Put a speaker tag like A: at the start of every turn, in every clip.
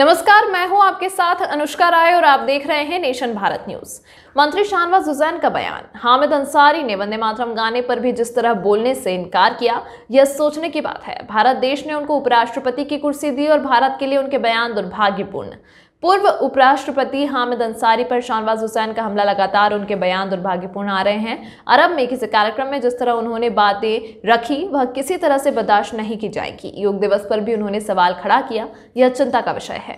A: नमस्कार मैं हूं आपके साथ अनुष्का राय और आप देख रहे हैं नेशन भारत न्यूज मंत्री शाहनवाज हुसैन का बयान हामिद अंसारी ने वंदे मातरम गाने पर भी जिस तरह बोलने से इनकार किया यह सोचने की बात है भारत देश ने उनको उपराष्ट्रपति की कुर्सी दी और भारत के लिए उनके बयान दुर्भाग्यपूर्ण पूर्व उपराष्ट्रपति हामिद अंसारी पर शाहनवाज हुसैन का हमला लगातार उनके बयान दुर्भाग्यपूर्ण आ रहे हैं अरब में किसी कार्यक्रम में जिस तरह उन्होंने बातें रखी वह किसी तरह से बर्दाश्त नहीं की जाएगी योग दिवस पर भी उन्होंने सवाल खड़ा किया यह चिंता का विषय है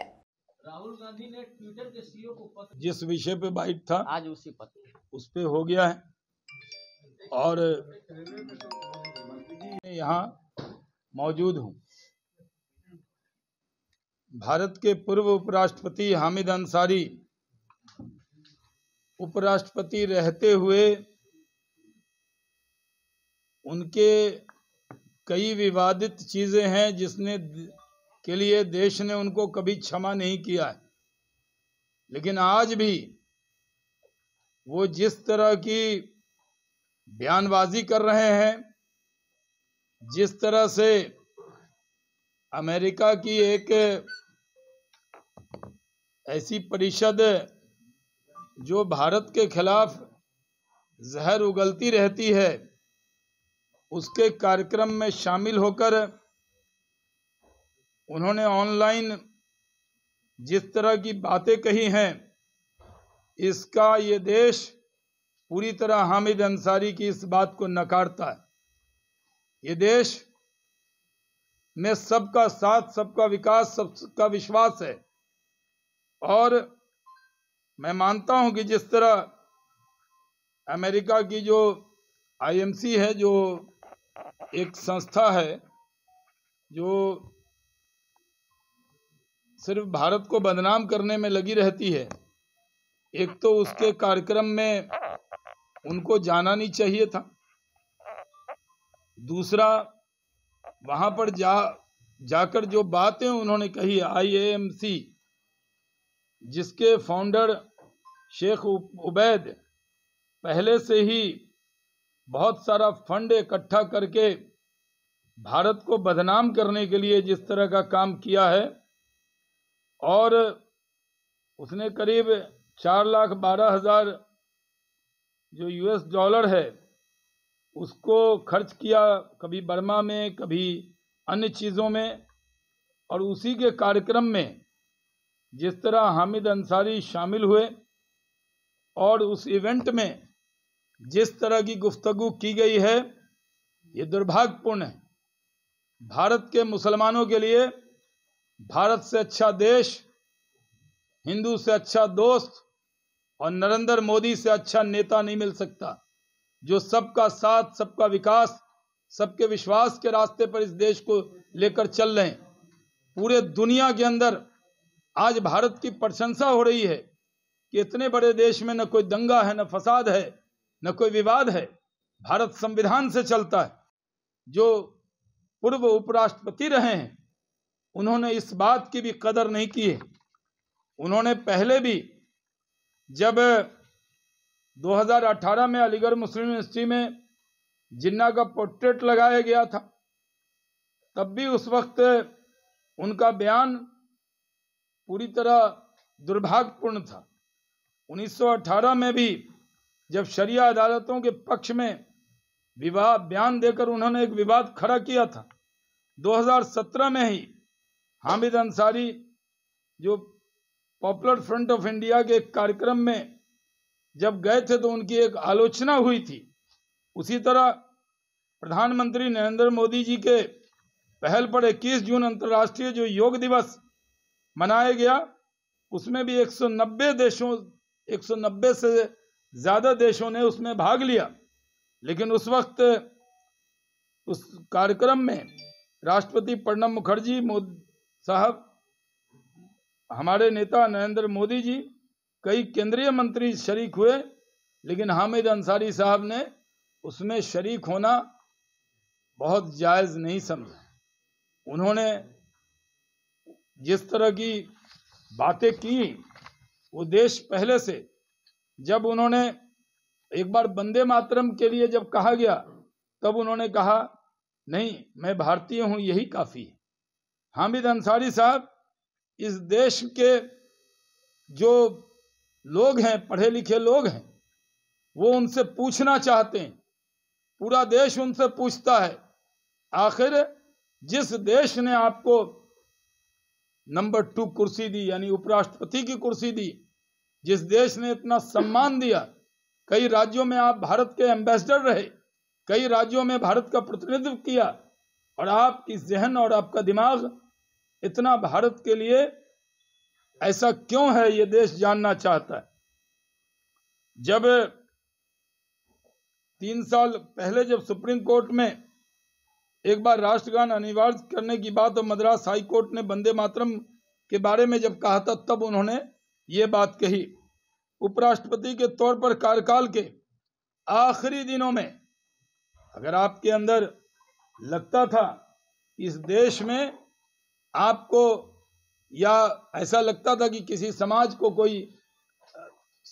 A: राहुल गांधी ने ट्विटर के सीईओ को पत्र जिस विषय पे बाइट था आज उसी पत्र उस पर हो गया है और यहाँ मौजूद हूँ भारत के पूर्व उपराष्ट्रपति हामिद अंसारी उपराष्ट्रपति रहते हुए उनके कई विवादित चीज़ें हैं जिसने के लिए देश ने उनको कभी क्षमा नहीं किया है लेकिन आज भी वो जिस तरह की बयानबाजी कर रहे हैं जिस तरह से अमेरिका की एक ऐसी परिषद जो भारत के खिलाफ जहर उगलती रहती है उसके कार्यक्रम में शामिल होकर उन्होंने ऑनलाइन जिस तरह की बातें कही हैं इसका ये देश पूरी तरह हामिद अंसारी की इस बात को नकारता है ये देश में सबका साथ सबका विकास सबका विश्वास है और मैं मानता हूं कि जिस तरह अमेरिका की जो आईएमसी है जो एक संस्था है जो सिर्फ भारत को बदनाम करने में लगी रहती है एक तो उसके कार्यक्रम में उनको जाना नहीं चाहिए था दूसरा वहां पर जा जाकर जो बातें उन्होंने कही आईएएमसी जिसके फाउंडर शेख उबैद पहले से ही बहुत सारा फंड इकट्ठा करके भारत को बदनाम करने के लिए जिस तरह का काम किया है और उसने करीब चार लाख बारह हज़ार जो यूएस डॉलर है उसको खर्च किया कभी बर्मा में कभी अन्य चीज़ों में और उसी के कार्यक्रम में जिस तरह हामिद अंसारी शामिल हुए और उस इवेंट में जिस तरह की गुफ्तगु की गई है ये दुर्भाग्यपूर्ण है भारत के मुसलमानों के लिए भारत से अच्छा देश हिंदू से अच्छा दोस्त और नरेंद्र मोदी से अच्छा नेता नहीं मिल सकता जो सबका साथ सबका विकास सबके विश्वास के रास्ते पर इस देश को लेकर चल रहे पूरे दुनिया के अंदर आज भारत की प्रशंसा हो रही है कि इतने बड़े देश में न कोई दंगा है न फसाद है न कोई विवाद है भारत संविधान से चलता है जो पूर्व उपराष्ट्रपति रहे हैं उन्होंने इस बात की भी कदर नहीं की है उन्होंने पहले भी जब 2018 में अलीगढ़ मुस्लिम यूनिवर्सिटी में जिन्ना का पोर्ट्रेट लगाया गया था तब भी उस वक्त उनका बयान पूरी तरह दुर्भाग्यपूर्ण था 1918 में भी जब शरिया अदालतों के पक्ष में विवाह बयान देकर उन्होंने एक विवाद खड़ा किया था 2017 में ही हामिद अंसारी जो पॉपुलर फ्रंट ऑफ इंडिया के एक कार्यक्रम में जब गए थे तो उनकी एक आलोचना हुई थी उसी तरह प्रधानमंत्री नरेंद्र मोदी जी के पहल पर इक्कीस जून अंतर्राष्ट्रीय जो योग दिवस मनाया गया उसमें भी 190 देशों 190 से ज़्यादा देशों ने उसमें भाग लिया लेकिन उस वक्त उस कार्यक्रम में राष्ट्रपति प्रणब मुखर्जी साहब हमारे नेता नरेंद्र मोदी जी कई केंद्रीय मंत्री शरीक हुए लेकिन हामिद अंसारी साहब ने उसमें शरीक होना बहुत जायज़ नहीं समझा उन्होंने जिस तरह की बातें की वो देश पहले से जब उन्होंने एक बार बंदे मातरम के लिए जब कहा गया तब उन्होंने कहा नहीं मैं भारतीय हूं यही काफ़ी है हामिद अंसारी साहब इस देश के जो लोग हैं पढ़े लिखे लोग हैं वो उनसे पूछना चाहते हैं पूरा देश उनसे पूछता है आखिर जिस देश ने आपको नंबर टू कुर्सी दी यानी उपराष्ट्रपति की कुर्सी दी जिस देश ने इतना सम्मान दिया कई राज्यों में आप भारत के एम्बेसडर रहे कई राज्यों में भारत का प्रतिनिधित्व किया और आपकी जहन और आपका दिमाग इतना भारत के लिए ऐसा क्यों है ये देश जानना चाहता है जब तीन साल पहले जब सुप्रीम कोर्ट में एक बार राष्ट्रगान अनिवार्य करने की बात और मद्रास हाईकोर्ट ने बंदे मातरम के बारे में जब कहा था तब उन्होंने ये बात कही उपराष्ट्रपति के तौर पर कार्यकाल के आखिरी दिनों में अगर आपके अंदर लगता था इस देश में आपको या ऐसा लगता था कि किसी समाज को कोई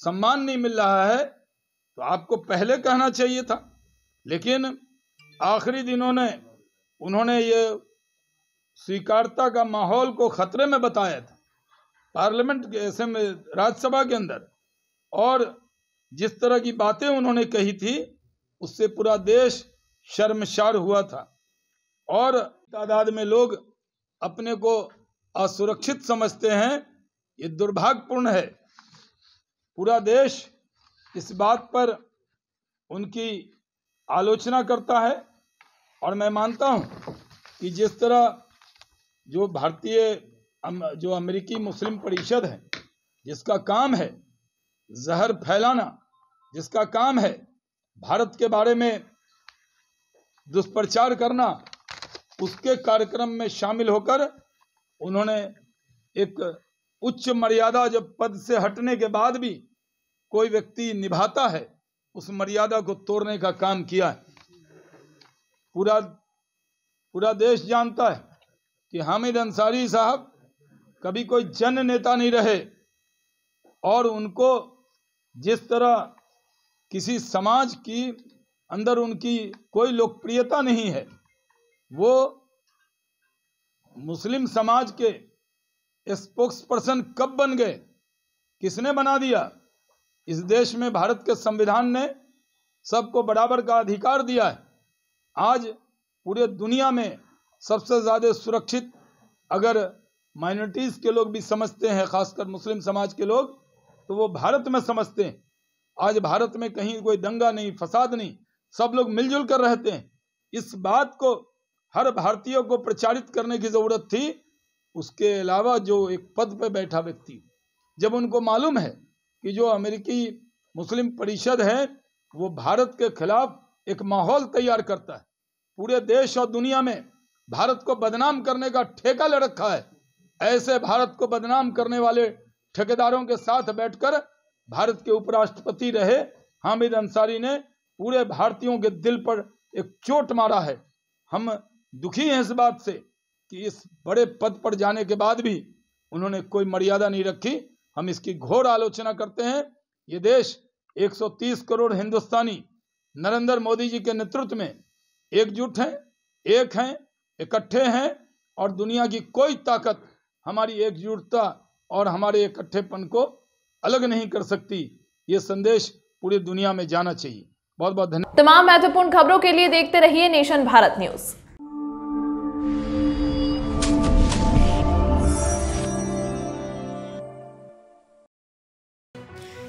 A: सम्मान नहीं मिल रहा है तो आपको पहले कहना चाहिए था लेकिन आखिरी दिनों ने उन्होंने ये स्वीकारता का माहौल को खतरे में बताया था पार्लियामेंट के ऐसे में राज्यसभा के अंदर और जिस तरह की बातें उन्होंने कही थी उससे पूरा देश शर्मशार हुआ था और तादाद में लोग अपने को असुरक्षित समझते हैं ये दुर्भाग्यपूर्ण है पूरा देश इस बात पर उनकी आलोचना करता है और मैं मानता हूं कि जिस तरह जो भारतीय जो अमेरिकी मुस्लिम परिषद है जिसका काम है जहर फैलाना जिसका काम है भारत के बारे में दुष्प्रचार करना उसके कार्यक्रम में शामिल होकर उन्होंने एक उच्च मर्यादा जब पद से हटने के बाद भी कोई व्यक्ति निभाता है उस मर्यादा को तोड़ने का काम किया है पूरा पूरा देश जानता है कि हामिद अंसारी साहब कभी कोई जन नेता नहीं रहे और उनको जिस तरह किसी समाज की अंदर उनकी कोई लोकप्रियता नहीं है वो मुस्लिम समाज के स्पोक्स पर्सन कब बन गए किसने बना दिया इस देश में भारत के संविधान ने सबको बराबर का अधिकार दिया है आज पूरे दुनिया में सबसे ज़्यादा सुरक्षित अगर माइनॉरिटीज़ के लोग भी समझते हैं खासकर मुस्लिम समाज के लोग तो वो भारत में समझते हैं आज भारत में कहीं कोई दंगा नहीं फसाद नहीं सब लोग मिलजुल कर रहते हैं इस बात को हर भारतीयों को प्रचारित करने की ज़रूरत थी उसके अलावा जो एक पद पर बैठा व्यक्ति जब उनको मालूम है कि जो अमेरिकी मुस्लिम परिषद है वो भारत के खिलाफ एक माहौल तैयार करता है पूरे देश और दुनिया में भारत को बदनाम करने का ठेका ले रखा है ऐसे भारत को बदनाम करने वाले ठेकेदारों के साथ बैठकर भारत के उपराष्ट्रपति रहे हामिद अंसारी ने पूरे भारतीयों के दिल पर एक चोट मारा है हम दुखी हैं इस बात से कि इस बड़े पद पर जाने के बाद भी उन्होंने कोई मर्यादा नहीं रखी हम इसकी घोर आलोचना करते हैं ये देश 130 करोड़ हिंदुस्तानी नरेंद्र मोदी जी के नेतृत्व में एकजुट हैं एक हैं इकट्ठे हैं और दुनिया की कोई ताकत हमारी एकजुटता और हमारे इकट्ठेपन को अलग नहीं कर सकती ये संदेश पूरी दुनिया में जाना चाहिए बहुत बहुत धन्यवाद तमाम महत्वपूर्ण खबरों के लिए देखते रहिए नेशन भारत न्यूज़